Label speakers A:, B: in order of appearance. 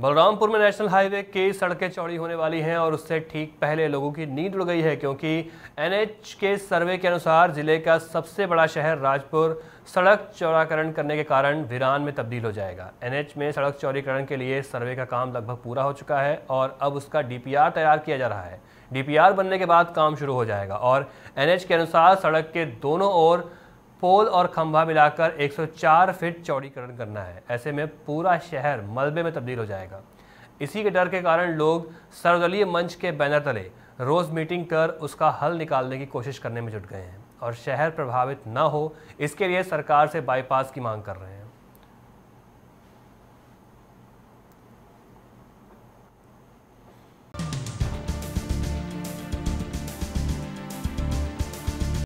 A: बलरामपुर में national highway की सड़कें चौड़ी होने वाली हैं और उससे ठीक पहले लोगों की नींद उड़ गई है क्योंकि एनएच के सर्वे के अनुसार जिले का सबसे बड़ा शहर राजपुर सड़क चौड़ाकरण करने के कारण वीरान में तब्दील हो जाएगा एनएच में सड़क चौड़ीकरण के लिए सर्वे का काम लगभग पूरा हो चुका है और अब उसका डीपीआर तैयार किया जा रहा है डीपीआर बनने के बाद काम शुरू हो जाएगा और एन के अनुसार सड़क के दोनों ओर पोल और खंभा मिलाकर 104 फीट चौड़ीकरण करना है ऐसे में पूरा शहर मलबे में तब्दील हो जाएगा इसी के डर के कारण लोग सर्वदलीय मंच के बैनर तले रोज़ मीटिंग कर उसका हल निकालने की कोशिश करने में जुट गए हैं और शहर प्रभावित न हो इसके लिए सरकार से बाईपास की मांग कर रहे हैं